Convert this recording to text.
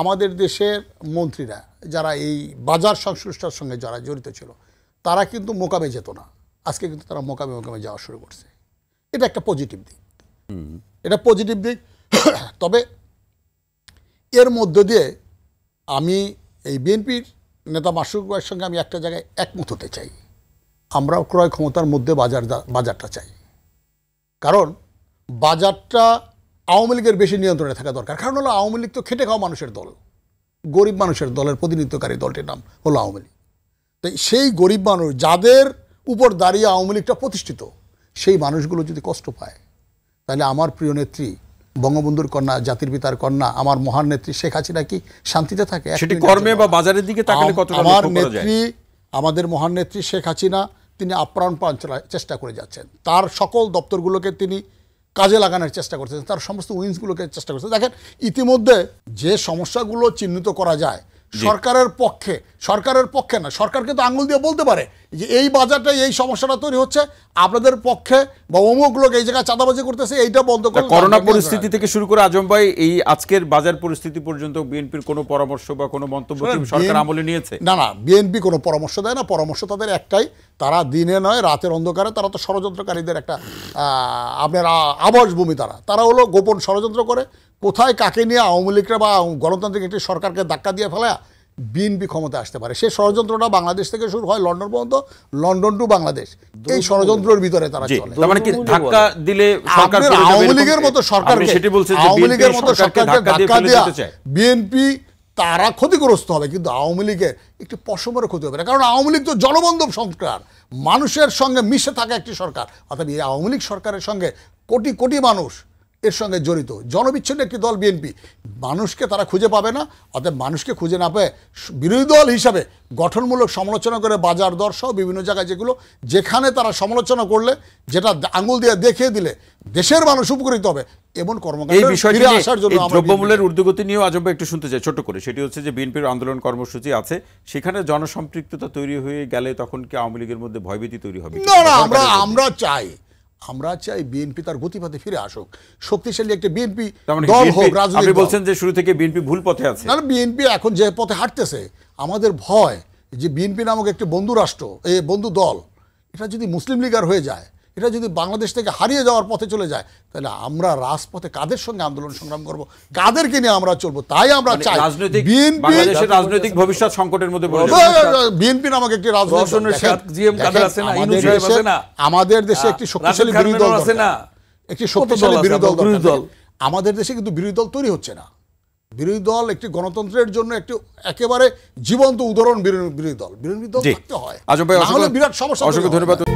আমাদের দেশের মন্ত্রীরা যারা এই বাজার সংশ্লিষ্টার সঙ্গে যারা জড়িত ছিল তারা কিন্তু মোকামে যেত না আজকে কিন্তু তারা মোকামে মোকামে যাওয়া শুরু করছে এটা একটা পজিটিভ দিক এটা পজিটিভ দিক তবে এর মধ্য দিয়ে আমি এই বিএনপির নেতা মাসুক ভাইয়ের সঙ্গে আমি একটা জায়গায় একমত হতে চাই আমরাও ক্রয় ক্ষমতার মধ্যে বাজার বাজারটা চাই কারণ বাজারটা আওয়ামী লীগের বেশি নিয়ন্ত্রণে থাকা দরকার কারণ হলো আওয়ামী লীগ তো খেটে খাওয়া মানুষের দল গরিব মানুষের দলের প্রতিনিধিত্বকারী দলটির নাম হলো আওয়ামী লীগ তাই সেই গরিব মানুষ যাদের উপর দাঁড়িয়ে আওয়ামী লীগটা প্রতিষ্ঠিত সেই মানুষগুলো যদি কষ্ট পায় তাহলে আমার প্রিয় নেত্রী বঙ্গবন্ধুর কন্যা জাতির পিতার কন্যা আমার মহান নেত্রী শেখ হাসিনা কি শান্তিতে থাকে সেটি কর্মে বা বাজারের দিকে তাকালে আমার নেত্রী আমাদের মহান নেত্রী শেখ হাসিনা তিনি আপ্রাণ প্রাণ চেষ্টা করে যাচ্ছেন তার সকল দপ্তরগুলোকে তিনি কাজে লাগানোর চেষ্টা করছে তার সমস্ত উইন্সগুলোকে চেষ্টা করছে দেখেন ইতিমধ্যে যে সমস্যাগুলো চিহ্নিত করা যায় সরকারের পক্ষে সরকারের পক্ষে না সরকারকে তো আঙুল দিয়ে বলতে পারে যে এই বাজারটাই এই সমস্যাটা তৈরি হচ্ছে আপনাদের পক্ষে বা অমুক লোক এই জায়গায় চাঁদাবাজি করতেছে এইটা বন্ধ করে করোনা পরিস্থিতি থেকে শুরু করে আজম ভাই এই আজকের বাজার পরিস্থিতি পর্যন্ত বিএনপির কোনো পরামর্শ বা কোনো মন্তব্য সরকার আমলে নিয়েছে না না বিএনপি কোনো পরামর্শ দেয় না পরামর্শ তাদের একটাই তারা দিনে নয় রাতের অন্ধকারে তারা তো ষড়যন্ত্রকারীদের একটা আপনার আবাসভূমি তারা তারা হলো গোপন ষড়যন্ত্র করে কোথায় কাকে নিয়ে আওয়ামী লীগরা বা গণতান্ত্রিক একটি সরকারকে ধাক্কা দিয়ে ফেলা বিএনপি ক্ষমতা আসতে পারে সেই ষড়যন্ত্রটা বাংলাদেশ থেকে শুরু হয় লন্ডন পর্যন্ত লন্ডন টু বাংলাদেশ এই ষড়যন্ত্রের ভিতরে তারা চলে মানে ধাক্কা দিলে আওয়ামী লীগের মতো আওয়ামী লীগের মতো সরকারকে ধাক্কা দেওয়া বিএনপি তারা ক্ষতিগ্রস্ত হবে কিন্তু আওয়ামী লীগের একটি পশমের ক্ষতি হবে না কারণ আওয়ামী লীগ তো জনবন্ধব সংস্কার মানুষের সঙ্গে মিশে থাকা একটি সরকার অর্থাৎ এই আওয়ামী লীগ সরকারের সঙ্গে কোটি কোটি মানুষ এর সঙ্গে জড়িত জনবিচ্ছিন্ন একটি দল বিএনপি মানুষকে তারা খুঁজে পাবে না অর্থাৎ মানুষকে খুঁজে না পেয়ে বিরোধী দল হিসাবে গঠনমূলক সমালোচনা করে বাজার দর বিভিন্ন জায়গায় যেগুলো যেখানে তারা সমালোচনা করলে যেটা আঙুল দিয়ে দেখিয়ে দিলে দেশের মানুষ উপকৃত হবে এমন কর্মকাণ্ড ফিরে আসার জন্য দ্রব্যমূল্যের ঊর্ধ্বগতি নিয়েও আজ একটু শুনতে চাই ছোট করে সেটি হচ্ছে যে বিএনপির আন্দোলন কর্মসূচি আছে সেখানে জনসম্পৃক্ততা তৈরি হয়ে গেলে তখন কি আওয়ামী লীগের মধ্যে ভয়ভীতি তৈরি হবে না আমরা আমরা চাই আমরা চাই বিএনপি তার গতিপথে ফিরে আসুক শক্তিশালী একটা বিএনপি মানে দল হোক রাজনীতি বলছেন যে শুরু থেকে বিএনপি ভুল পথে আছে না বিএনপি এখন যে পথে হাঁটতেছে আমাদের ভয় যে বিএনপি নামক একটি বন্ধু রাষ্ট্র এ বন্ধু দল এটা যদি মুসলিম লীগ আর হয়ে যায় এটা যদি বাংলাদেশ থেকে হারিয়ে যাওয়ার পথে চলে যায় তাহলে আমরা রাজপথে কাদের সঙ্গে আন্দোলন সংগ্রাম করব কাদেরকে নিয়ে আমরা চলবো তাই আমরা মানে চাই রাজনৈতিক বাংলাদেশের রাজনৈতিক ভবিষ্যৎ সংকটের মধ্যে হ্যাঁ, হ্যাঁ, হ্যাঁ, বিএনপি নামক একটি রাজনৈতিক আমাদের দেশে একটি শক্তিশালী বিরোধী দল আছে না একটি শক্তিশালী বিরোধী দল আমাদের দেশে কিন্তু বিরোধী দল তৈরি হচ্ছে না বিরোধী দল একটি গণতন্ত্রের জন্য একটি একেবারে জীবন্ত উদাহরণ বিরোধী দল বিরোধী দল থাকতে হয় বিরাট সমস্যা অসংখ্য ধন্যবাদ